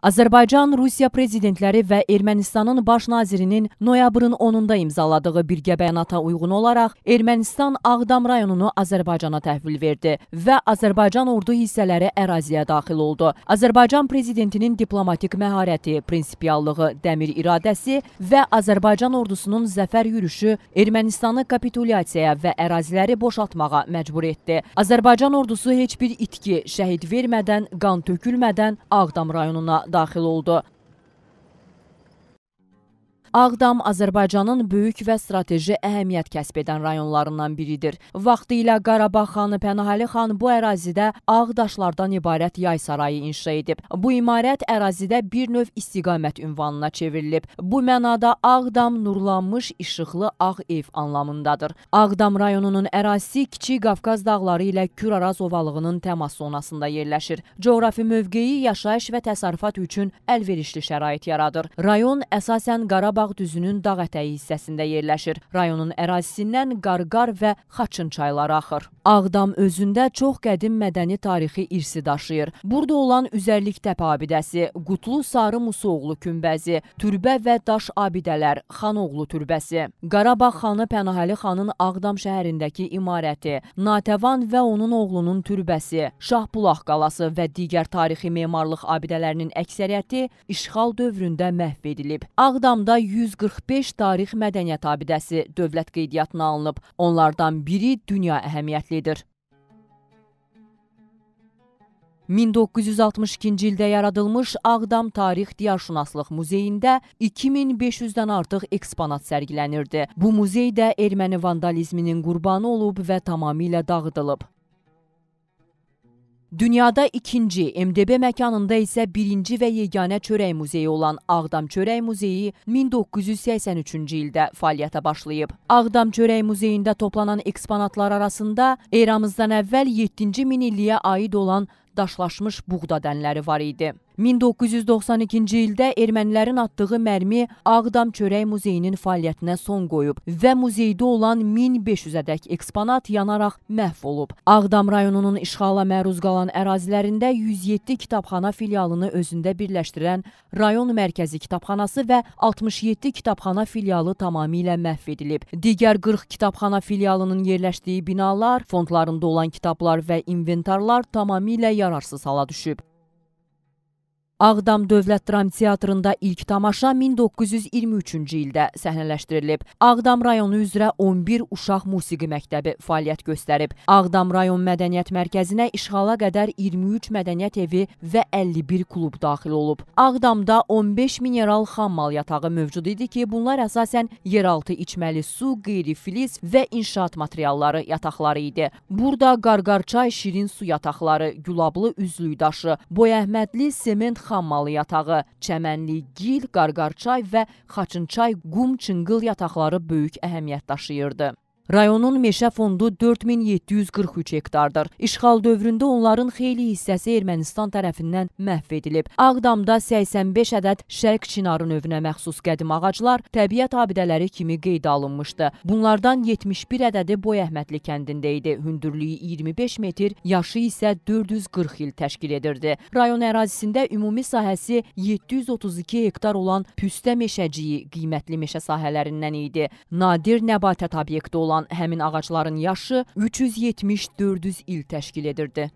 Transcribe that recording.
Azərbaycan, Rusiya prezidentləri və Ermənistanın baş nazirinin noyabrın 10-da imzaladığı birgə bəyanata uyğun olaraq Ermənistan Ağdam rayonunu Azərbaycana təhvil verdi və Azərbaycan ordu hissələri əraziyə daxil oldu. Azərbaycan prezidentinin diplomatik məharəti, prinsipiallığı, dəmir iradəsi və Azərbaycan ordusunun zəfər yürüşü Ermənistanı kapitulyasiyaya və əraziləri boşaltmağa məcbur etdi. Azərbaycan ordusu heç bir itki, şəhid vermədən, qan tökülmədən Ağdam rayonuna daxil oldu. Ağdam Azərbaycanın böyük və strateji əhəmiyyət kəsb edən rayonlarından biridir. Vaxtilə Qarabağ xanı Pənahəli xan bu ərazidə ağdaşlardan ibarət yay sarayı inşa edib. Bu imarət ərazidə bir növ istiqamət ünvanına çevrilib. Bu mənada Ağdam nurlanmış işıqlı ağ ev anlamındadır. Ağdam rayonunun ərazisi Kiçik Qafqaz dağları ilə Küraraz ovalığının təmas zonasında yerləşir. Coğrafi mövqeyi yaşayış və təsərrüfat üçün əlverişli şərait yaradır. Rayon əsasən Qarabağ Qarabağ düzünün dağ ətəyi hissəsində yerləşir. Rayonun ərazisindən Qarqar və Xaçın çayları axır. Ağdam özündə çox qədim mədəni tarixi irsi daşıyır. Burada olan üzərlik təpə abidəsi, Qutlu Sarı Musoğlu kümbəzi, türbə və daş abidələr, Xanoğlu türbəsi. Qarabağ xanı Pənahəli xanın Ağdam şəhərindəki imarəti, Natəvan və onun oğlunun türbəsi, Şahbulaq qalası və digər tarixi memarlıq abidələrinin əksəriyyəti işğal dövründə məhv edilib. Ağdamda 145 tarix mədəniyyət abidəsi dövlət qeydiyyatına alınıb. Onlardan biri dünya əhəmiyyətlidir. 1962-ci ildə yaradılmış Ağdam Tarix Diyarşünaslıq Muzeyində 2500-dən artıq eksponat sərgilənirdi. Bu muzey də erməni vandalizminin qurbanı olub və tamamilə dağıdılıb. Dünyada ikinci, MDB məkanında isə birinci və yeganə çörək muzeyi olan Ağdam Çörək Muzeyi 1983-cü ildə fəaliyyətə başlayıb. Ağdam Çörək Muzeyində toplanan eksponatlar arasında eramızdan əvvəl 7-ci minilliyə aid olan daşlaşmış buğda dənləri var idi. 1992-ci ildə ermənilərin atdığı mərmi Ağdam Çörək Muzeyinin fəaliyyətinə son qoyub və muzeydə olan 1500-ədək eksponat yanaraq məhv olub. Ağdam rayonunun işğala məruz qalan ərazilərində 107 kitabxana filialını özündə birləşdirən rayon mərkəzi kitabxanası və 67 kitabxana filialı tamamilə məhv edilib. Digər 40 kitabxana filialının yerləşdiyi binalar, fondlarında olan kitablar və inventarlar tamamilə yararsız hala düşüb. Ağdam Dövlət Dram Teatrında ilk tamaşa 1923-cü ildə səhnələşdirilib. Ağdam rayonu üzrə 11 uşaq musiqi məktəbi fəaliyyət göstərib. Ağdam rayon mədəniyyət mərkəzinə işğala qədər 23 mədəniyyət evi və 51 klub daxil olub. Ağdamda 15 mineral xammal yatağı mövcud idi ki, bunlar əsasən yeraltı içməli su, qeyri-filiz və inşaat materialları yataqları idi. Burada Qarqarçay şirin su yataqları, Gülablı üzlüyü daşı, Boyəhmədli sement Xammalı yatağı, Çəmənli, Gil, Qarqarçay və Xaçınçay qum çınqıl yataqları böyük əhəmiyyət daşıyırdı. Rayonun meşə fondu 4743 hektardır. İşğal dövründə onların xeyli hissəsi Ermənistan tərəfindən məhv edilib. Ağdamda 85 ədəd Şərq Çinarı növünə məxsus qədim ağaclar təbiət abidələri kimi qeydə alınmışdı. Bunlardan 71 ədədi Boy Əhmədli kəndində idi. Hündürlüyü 25 metr, yaşı isə 440 il təşkil edirdi. Rayon ərazisində ümumi sahəsi 732 hektar olan püstə meşəciyi qiymətli meşə sahələrindən idi. Nadir nəbatət obyekti olan olan həmin ağacların yaşı 370-400 il təşkil edirdi.